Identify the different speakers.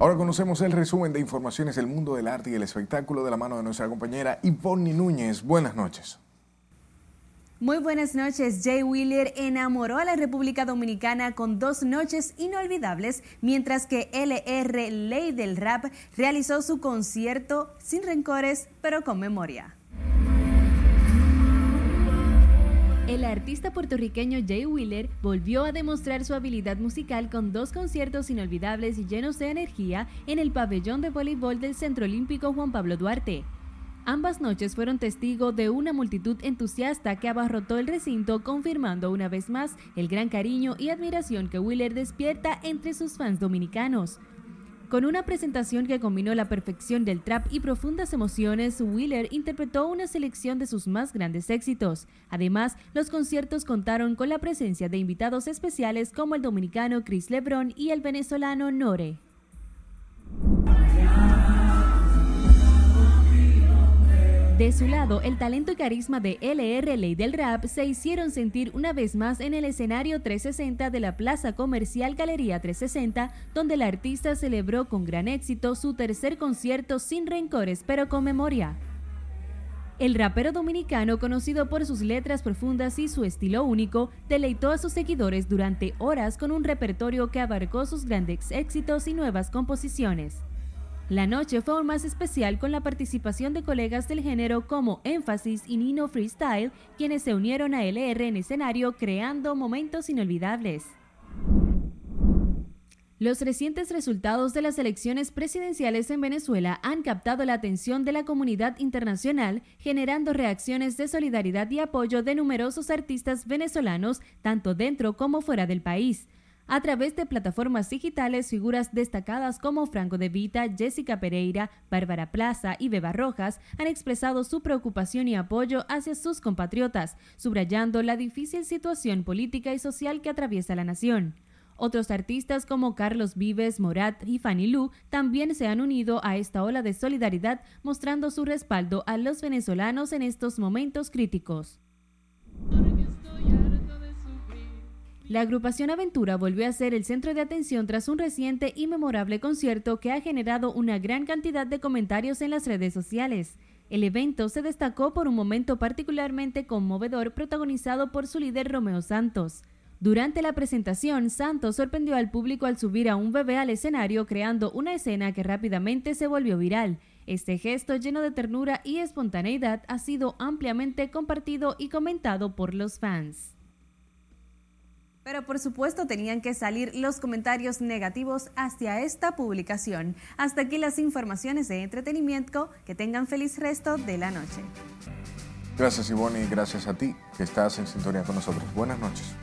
Speaker 1: Ahora conocemos el resumen de informaciones del mundo del arte y el espectáculo de la mano de nuestra compañera Ivonne Núñez. Buenas noches.
Speaker 2: Muy buenas noches. Jay Wheeler enamoró a la República Dominicana con dos noches inolvidables, mientras que LR Ley del Rap realizó su concierto sin rencores, pero con memoria. El artista puertorriqueño Jay Wheeler volvió a demostrar su habilidad musical con dos conciertos inolvidables y llenos de energía en el pabellón de voleibol del Centro Olímpico Juan Pablo Duarte. Ambas noches fueron testigo de una multitud entusiasta que abarrotó el recinto, confirmando una vez más el gran cariño y admiración que Wheeler despierta entre sus fans dominicanos. Con una presentación que combinó la perfección del trap y profundas emociones, Wheeler interpretó una selección de sus más grandes éxitos. Además, los conciertos contaron con la presencia de invitados especiales como el dominicano Chris Lebron y el venezolano Nore. De su lado, el talento y carisma de LR Ley del Rap se hicieron sentir una vez más en el escenario 360 de la Plaza Comercial Galería 360, donde la artista celebró con gran éxito su tercer concierto sin rencores pero con memoria. El rapero dominicano, conocido por sus letras profundas y su estilo único, deleitó a sus seguidores durante horas con un repertorio que abarcó sus grandes éxitos y nuevas composiciones. La noche fue aún más especial con la participación de colegas del género como Énfasis y Nino Freestyle, quienes se unieron a LR en escenario creando momentos inolvidables. Los recientes resultados de las elecciones presidenciales en Venezuela han captado la atención de la comunidad internacional, generando reacciones de solidaridad y apoyo de numerosos artistas venezolanos, tanto dentro como fuera del país a través de plataformas digitales figuras destacadas como Franco de Vita, Jessica Pereira, Bárbara Plaza y Beba Rojas han expresado su preocupación y apoyo hacia sus compatriotas, subrayando la difícil situación política y social que atraviesa la nación. Otros artistas como Carlos Vives, Morat y Fanny Lu también se han unido a esta ola de solidaridad, mostrando su respaldo a los venezolanos en estos momentos críticos. La agrupación Aventura volvió a ser el centro de atención tras un reciente y memorable concierto que ha generado una gran cantidad de comentarios en las redes sociales. El evento se destacó por un momento particularmente conmovedor protagonizado por su líder Romeo Santos. Durante la presentación, Santos sorprendió al público al subir a un bebé al escenario creando una escena que rápidamente se volvió viral. Este gesto lleno de ternura y espontaneidad ha sido ampliamente compartido y comentado por los fans. Pero por supuesto tenían que salir los comentarios negativos hacia esta publicación. Hasta aquí las informaciones de entretenimiento. Que tengan feliz resto de la noche.
Speaker 1: Gracias Ivonne y gracias a ti que estás en sintonía con nosotros. Buenas noches.